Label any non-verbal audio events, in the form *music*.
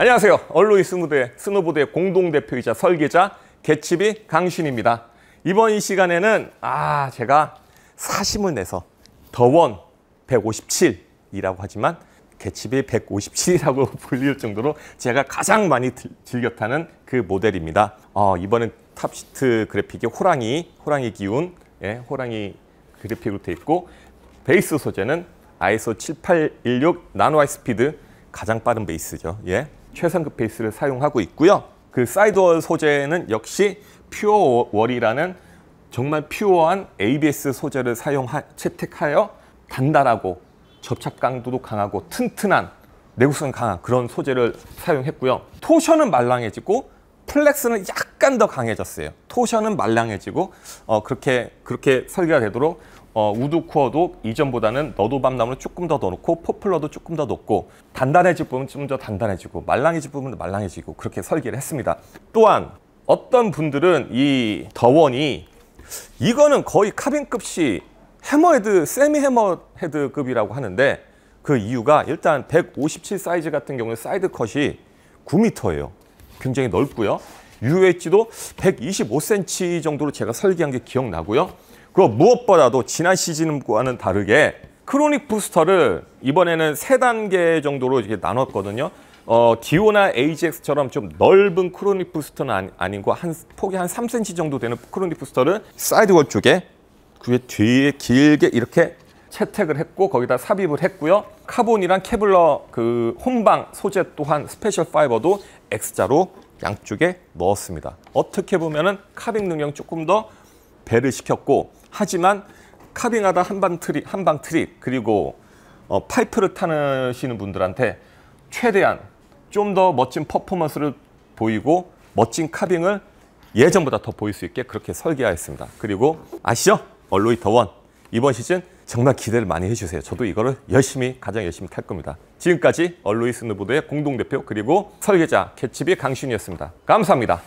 안녕하세요. 얼로이스 무대 스노보드의 공동대표이자 설계자 개츠비 강신입니다. 이번 이 시간에는 아 제가 사심을 내서 더원 157이라고 하지만 개츠비 157이라고 *laughs* 불릴 정도로 제가 가장 많이 즐겨 타는 그 모델입니다. 어, 이번엔 탑시트 그래픽이 호랑이, 호랑이 기운, 예, 호랑이 그래픽으로 돼 있고 베이스 소재는 ISO 7816 나노 하이스피드 가장 빠른 베이스죠. 예. 최상급 베이스를 사용하고 있고요. 그 사이드월 소재는 역시 퓨어월이라는 정말 퓨어한 ABS 소재를 사용 채택하여 단단하고 접착 강도도 강하고 튼튼한 내구성 강한 그런 소재를 사용했고요. 토션은 말랑해지고 플렉스는 약간 더 강해졌어요. 토션은 말랑해지고 어, 그렇게 그렇게 설계가 되도록 어, 우드 코어도 이전보다는 너도밤나무는 조금 더 넣고 포플러도 조금 더 넣고 단단해질 부분은 좀 더 단단해지고 말랑해질 부분은 말랑해지고 그렇게 설계를 했습니다. 또한 어떤 분들은 이 더원이 이거는 거의 카빈급시 해머헤드, 세미 해머헤드급이라고 하는데 그 이유가 일단 157 사이즈 같은 경우는 사이드 컷이 9m예요. 굉장히 넓고요. UH도 125cm 정도로 제가 설계한 게 기억나고요. 그 무엇보다도 지난 시즌과는 다르게 크로닉 부스터를 이번에는 세단계 정도로 이렇게 나눴거든요. 어, 디오나 AGX처럼 좀 넓은 크로닉 부스터는 아니, 아한 폭이 한 3cm 정도 되는 크로닉 부스터를 사이드월 쪽에 그 뒤에 길게 이렇게 채택을 했고 거기다 삽입을 했고요. 카본이랑 케블러 그 혼방 소재 또한 스페셜 파이버도 X자로 양쪽에 넣었습니다. 어떻게 보면은 카빙 능력 조금 더 배를 시켰고 하지만 카빙하다 한방 트립, 한방 트립 그리고 어, 파이프를 타시는 분들한테 최대한 좀 더 멋진 퍼포먼스를 보이고 멋진 카빙을 예전보다 더 보일 수 있게 그렇게 설계하였습니다. 그리고 아시죠? 얼로이터 1 이번 시즌 정말 기대를 많이 해주세요. 저도 이거를 열심히 가장 열심히 탈 겁니다. 지금까지 얼로이스 누보드의 공동대표 그리고 설계자 캐치비 강신이었습니다. 감사합니다.